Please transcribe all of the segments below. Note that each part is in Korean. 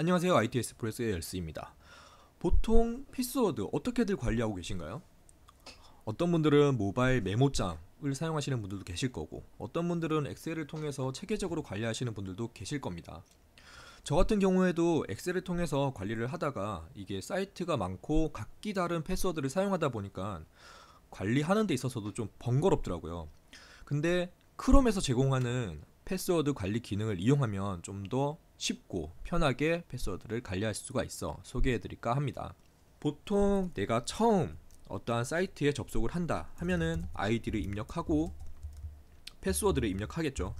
안녕하세요. ITS 프레스의 열스입니다. 보통 패스워드 어떻게들 관리하고 계신가요? 어떤 분들은 모바일 메모장을 사용하시는 분들도 계실 거고 어떤 분들은 엑셀을 통해서 체계적으로 관리하시는 분들도 계실 겁니다. 저 같은 경우에도 엑셀을 통해서 관리를 하다가 이게 사이트가 많고 각기 다른 패스워드를 사용하다 보니까 관리하는 데 있어서도 좀 번거롭더라고요. 근데 크롬에서 제공하는 패스워드 관리 기능을 이용하면 좀더 쉽고 편하게 패스워드를 관리할 수가 있어 소개해드릴까 합니다. 보통 내가 처음 어떠한 사이트에 접속을 한다 하면은 아이디를 입력하고 패스워드를 입력하겠죠.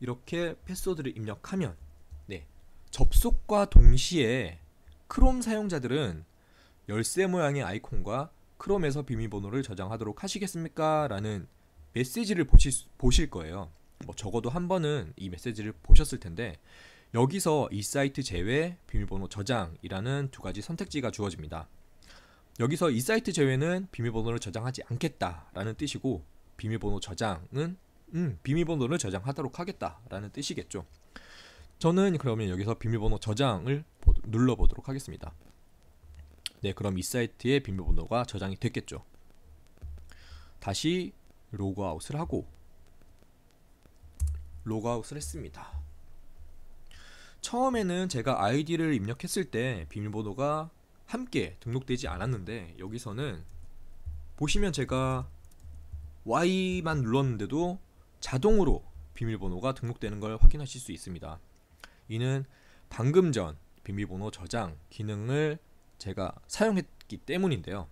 이렇게 패스워드를 입력하면 네, 접속과 동시에 크롬 사용자들은 열쇠 모양의 아이콘과 크롬에서 비밀번호를 저장하도록 하시겠습니까? 라는 메시지를 보실, 보실 거예요. 뭐 적어도 한 번은 이 메시지를 보셨을 텐데 여기서 이 사이트 제외 비밀번호 저장이라는 두 가지 선택지가 주어집니다. 여기서 이 사이트 제외는 비밀번호를 저장하지 않겠다라는 뜻이고 비밀번호 저장은 음, 비밀번호를 저장하도록 하겠다라는 뜻이겠죠. 저는 그러면 여기서 비밀번호 저장을 눌러보도록 하겠습니다. 네, 그럼 이사이트에 비밀번호가 저장이 됐겠죠. 다시 로그아웃을 하고 로그아웃을 했습니다. 처음에는 제가 아이디를 입력했을 때 비밀번호가 함께 등록되지 않았는데 여기서는 보시면 제가 Y만 눌렀는데도 자동으로 비밀번호가 등록되는 걸 확인하실 수 있습니다. 이는 방금 전 비밀번호 저장 기능을 제가 사용했기 때문인데요.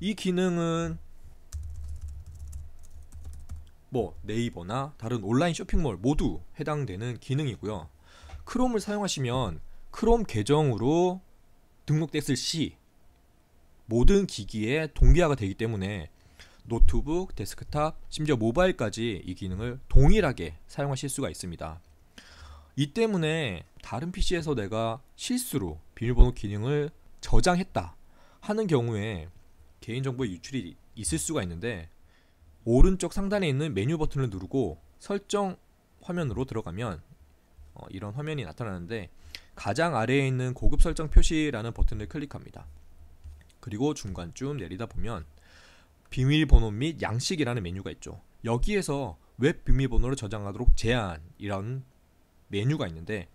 이 기능은 뭐 네이버나 다른 온라인 쇼핑몰 모두 해당되는 기능이고요. 크롬을 사용하시면 크롬 계정으로 등록됐을 시 모든 기기에 동기화가 되기 때문에 노트북, 데스크탑, 심지어 모바일까지 이 기능을 동일하게 사용하실 수가 있습니다. 이 때문에 다른 PC에서 내가 실수로 비밀번호 기능을 저장했다 하는 경우에 개인정보의 유출이 있을 수가 있는데 오른쪽 상단에 있는 메뉴 버튼을 누르고 설정 화면으로 들어가면 어, 이런 화면이 나타나는데 가장 아래에 있는 고급 설정 표시라는 버튼을 클릭합니다. 그리고 중간쯤 내리다 보면 비밀번호 및 양식이라는 메뉴가 있죠. 여기에서 웹 비밀번호를 저장하도록 제한이라는 메뉴가 있는데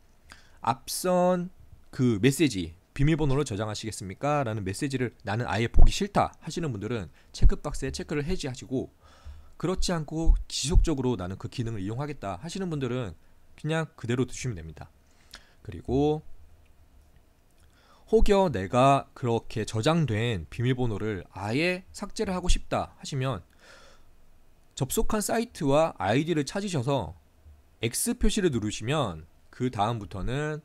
앞선 그 메시지 비밀번호를 저장하시겠습니까? 라는 메시지를 나는 아예 보기 싫다 하시는 분들은 체크박스에 체크를 해지하시고 그렇지 않고 지속적으로 나는 그 기능을 이용하겠다 하시는 분들은 그냥 그대로 두시면 됩니다. 그리고 혹여 내가 그렇게 저장된 비밀번호를 아예 삭제를 하고 싶다 하시면 접속한 사이트와 아이디를 찾으셔서 X 표시를 누르시면 그 다음부터는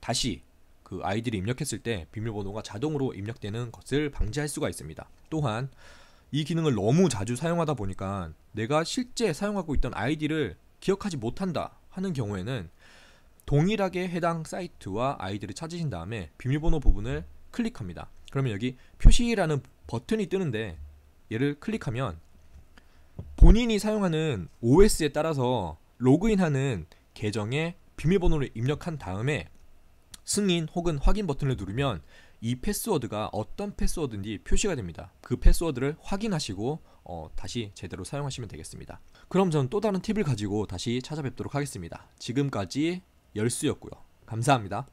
다시 그 아이디를 입력했을 때 비밀번호가 자동으로 입력되는 것을 방지할 수가 있습니다. 또한 이 기능을 너무 자주 사용하다 보니까 내가 실제 사용하고 있던 아이디를 기억하지 못한다 하는 경우에는 동일하게 해당 사이트와 아이디를 찾으신 다음에 비밀번호 부분을 클릭합니다. 그러면 여기 표시라는 버튼이 뜨는데 얘를 클릭하면 본인이 사용하는 OS에 따라서 로그인하는 계정에 비밀번호를 입력한 다음에 승인 혹은 확인 버튼을 누르면 이 패스워드가 어떤 패스워드인지 표시가 됩니다. 그 패스워드를 확인하시고 어, 다시 제대로 사용하시면 되겠습니다. 그럼 저는 또 다른 팁을 가지고 다시 찾아뵙도록 하겠습니다. 지금까지 열수였고요. 감사합니다.